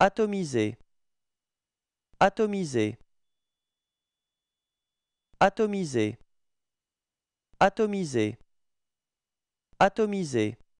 Atomiser. Atomiser. Atomiser. Atomiser. Atomiser.